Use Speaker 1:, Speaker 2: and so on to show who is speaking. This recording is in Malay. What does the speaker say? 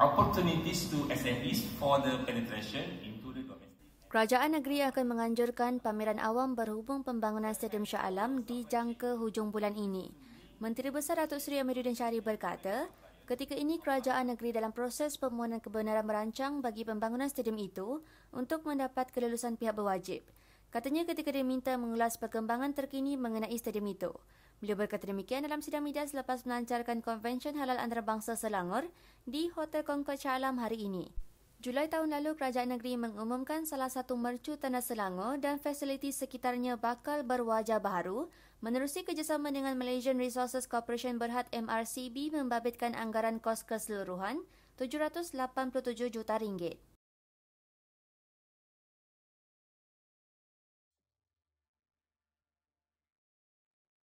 Speaker 1: opportunities to SMEs for the penetration into the domestic.
Speaker 2: Kerajaan negeri akan menganjurkan pameran awam berhubung pembangunan Stadium Shah Alam dijangka hujung bulan ini. Menteri Besar Datuk Seri Amiruddin Syari berkata, ketika ini kerajaan negeri dalam proses permohonan kebenaran merancang bagi pembangunan stadium itu untuk mendapat kelulusan pihak berwajib. Katanya ketika dia minta mengulas perkembangan terkini mengenai stadium itu. Beliau berkata demikian dalam sidang media selepas melancarkan konvensyen halal antarabangsa Selangor di Hotel Concord Chalam hari ini. Julai tahun lalu, Kerajaan Negeri mengumumkan salah satu mercu tanah Selangor dan fasiliti sekitarnya bakal berwajah baru menerusi kerjasama dengan Malaysian Resources Corporation Berhad MRCB membabitkan anggaran kos keseluruhan 787 juta ringgit.